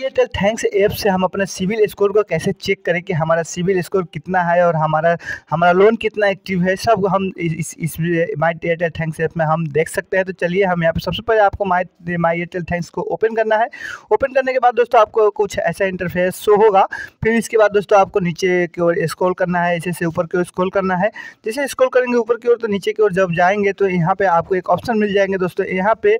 Airtel thanks app से हम अपना सिविल स्कोर को कैसे चेक करें कि हमारा सिविल स्कोर कितना है और हमारा हमारा लोन कितना एक्टिव है सब हम इस माई एयरटेल थैंक्स ऐप में हम देख सकते हैं तो चलिए हम यहाँ पर सबसे पहले आपको माई माई एयरटेल थैंक्स को ओपन करना है ओपन करने के बाद दोस्तों आपको कुछ ऐसा इंटरफेस शो होगा फिर इसके बाद दोस्तों आपको नीचे की ओर स्क्रॉल करना है ऐसे से ऊपर की ओर स्क्रॉल करना है जैसे स्क्रॉल करेंगे ऊपर की ओर तो नीचे की ओर जब जाएंगे तो यहाँ पर आपको एक ऑप्शन मिल जाएंगे दोस्तों यहाँ पे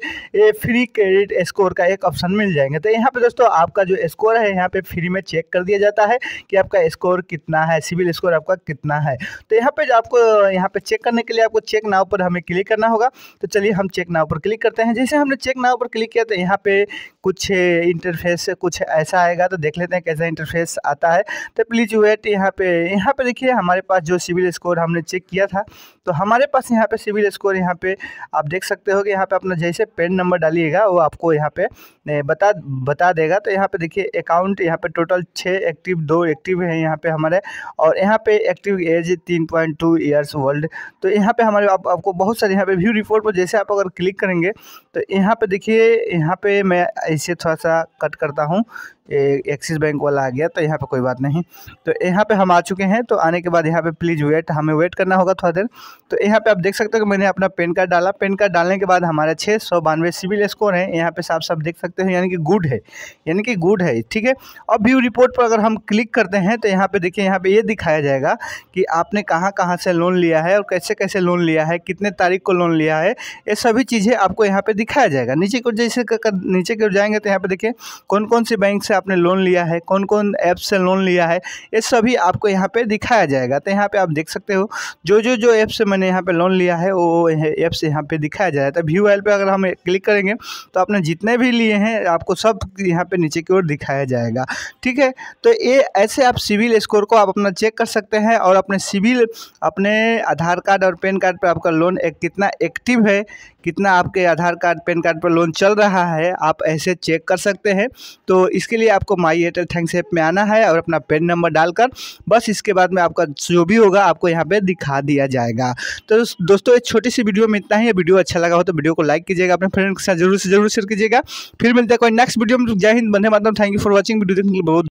फ्री क्रेडिट स्कोर का एक ऑप्शन मिल जाएंगे तो यहाँ पर दोस्तों आप आपका जो स्कोर है यहाँ पे फ्री में चेक कर दिया जाता है कि आपका स्कोर कितना है सिविल स्कोर आपका कितना है तो यहाँ पे आपको यहाँ पे चेक करने के लिए आपको चेक नाव पर हमें क्लिक करना होगा तो चलिए हम चेक नाव पर क्लिक करते हैं जैसे हमने चेक नाव पर क्लिक किया तो यहाँ पे कुछ इंटरफेस कुछ ऐसा आएगा तो देख लेते हैं कैसा इंटरफेस आता है तो प्लीज़ वेट यहाँ पे यहाँ पे देखिए हमारे पास जो सिविल स्कोर हमने चेक किया था तो हमारे पास यहाँ पे सिविल स्कोर यहाँ पे आप देख सकते हो कि यहाँ पे अपना जैसे पेन नंबर डालिएगा वो आपको यहाँ पे बता बता देगा तो यहाँ पे देखिए अकाउंट यहाँ पे टोटल छः एक्टिव दो एक्टिव हैं यहाँ पे हमारे और यहाँ पे एक्टिव एज तीन पॉइंट टू ईयर्स ओल्ड तो यहाँ पे हमारे आप, आपको बहुत सारे यहाँ पे व्यू रिपोर्ट पर जैसे आप अगर क्लिक करेंगे तो यहाँ पे देखिए यहाँ पे मैं इससे थोड़ा सा कट करता हूँ एक्सिस बैंक वाला आ गया तो यहाँ पे कोई बात नहीं तो यहाँ पे हम आ चुके हैं तो आने के बाद यहाँ पे प्लीज़ वेट हमें वेट करना होगा थोड़ा देर तो यहाँ पे आप देख सकते हो कि मैंने अपना पेन कार्ड डाला पेन कार्ड डालने के बाद हमारा छः सौ बानवे सिविल स्कोर है यहाँ पे साफ साफ देख सकते हो यानी कि गुड है यानी कि गुड है ठीक है और व्यू रिपोर्ट पर अगर हम क्लिक करते हैं तो यहाँ पर देखिए यहाँ पर ये दिखाया जाएगा कि आपने कहाँ कहाँ से लोन लिया है और कैसे कैसे लोन लिया है कितने तारीख को लोन लिया है ये सभी चीज़ें आपको यहाँ पर दिखाया जाएगा नीचे को जैसे नीचे को जाएंगे तो यहाँ पर देखिए कौन कौन सी बैंक से आपने लोन लिया है कौन कौन ऐप से लोन लिया है ये सभी आपको यहाँ पर दिखाया जाएगा तो यहाँ पर आप देख सकते हो जो जो जो ऐप से मैंने यहाँ पर लोन लिया है वो ऐप से यहाँ पर दिखाया जाए तो व्यू एल पर अगर हम क्लिक करेंगे तो आपने जितने भी लिए हैं आपको सब यहाँ पर नीचे की ओर दिखाया जाएगा ठीक है तो ये ऐसे आप सिविल स्कोर को आप अपना चेक कर सकते हैं और अपने सिविल अपने आधार कार्ड और पैन कार्ड पर आपका लोन एक कितना एक्टिव है कितना आपके आधार कार्ड पैन कार्ड पर लोन चल रहा है आप ऐसे चेक कर सकते हैं तो इसके लिए आपको माई एयरटेल थैंक्स ऐप में आना है और अपना पेन नंबर डालकर बस इसके बाद में आपका जो भी होगा आपको यहाँ पर दिखा दिया जाएगा तो दोस्तों एक छोटी सी वीडियो में इतना ही वीडियो अच्छा लगा हो तो वीडियो को लाइक कीजिएगा अपने फ्रेंड के साथ जरूर से जरूर शेयर कीजिएगा फिर मिलते हैं कोई नेक्स्ट वीडियो में जय हिंद बंधे मातम thank you for watching video देखने के लिए बहुत